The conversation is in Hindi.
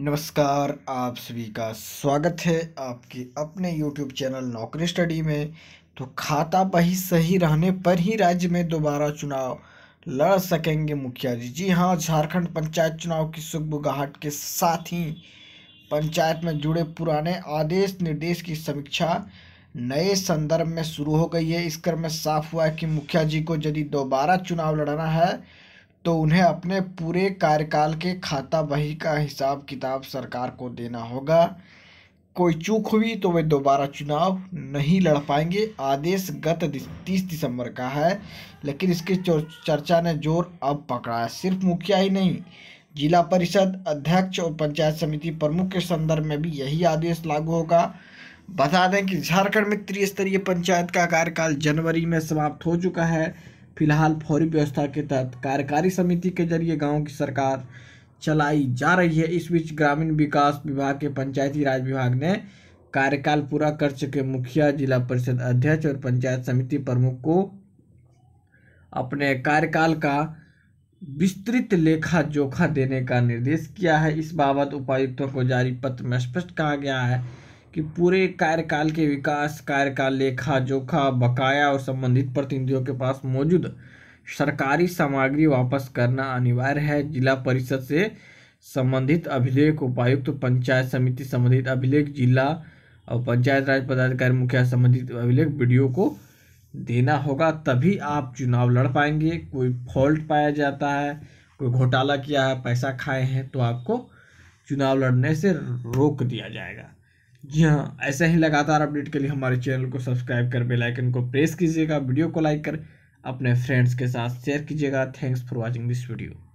नमस्कार आप सभी का स्वागत है आपके अपने YouTube चैनल नौकरी स्टडी में तो खाता बही सही रहने पर ही राज्य में दोबारा चुनाव लड़ सकेंगे मुखिया जी जी हाँ झारखंड पंचायत चुनाव की सुखबुगाहट के साथ ही पंचायत में जुड़े पुराने आदेश निर्देश की समीक्षा नए संदर्भ में शुरू हो गई है इस क्रम में साफ हुआ है कि मुखिया जी को यदि दोबारा चुनाव लड़ना है तो उन्हें अपने पूरे कार्यकाल के खाता बही का हिसाब किताब सरकार को देना होगा कोई चूक हुई तो वे दोबारा चुनाव नहीं लड़ पाएंगे आदेश गत तीस दिसंबर का है लेकिन इसकी चर्चा ने जोर अब पकड़ा है सिर्फ मुखिया ही नहीं जिला परिषद अध्यक्ष और पंचायत समिति प्रमुख के संदर्भ में भी यही आदेश लागू होगा बता दें कि झारखंड में त्रिस्तरीय पंचायत का कार्यकाल जनवरी में समाप्त हो चुका है फिलहाल फौरी व्यवस्था के तहत कार्यकारी समिति के जरिए गाँव की सरकार चलाई जा रही है इस बीच ग्रामीण विकास विभाग के पंचायती राज विभाग ने कार्यकाल पूरा कर चुके मुखिया जिला परिषद अध्यक्ष और पंचायत समिति प्रमुख को अपने कार्यकाल का विस्तृत लेखा जोखा देने का निर्देश किया है इस बाबत उपायुक्तों को जारी पत्र में स्पष्ट कहा गया है कि पूरे कार्यकाल के विकास कार्यकाल लेखा जोखा बकाया और संबंधित प्रतिनिधियों के पास मौजूद सरकारी सामग्री वापस करना अनिवार्य है जिला परिषद से संबंधित अभिलेख उपायुक्त तो पंचायत समिति संबंधित अभिलेख जिला और पंचायत राज पदाधिकारी मुखिया संबंधित अभिलेख वीडियो को देना होगा तभी आप चुनाव लड़ पाएंगे कोई फॉल्ट पाया जाता है कोई घोटाला किया है पैसा खाए हैं तो आपको चुनाव लड़ने से रोक दिया जाएगा जी हाँ ऐसा ही लगातार अपडेट के लिए हमारे चैनल को सब्सक्राइब कर बेल आइकन को प्रेस कीजिएगा वीडियो को लाइक कर अपने फ्रेंड्स के साथ शेयर कीजिएगा thanks for watching this video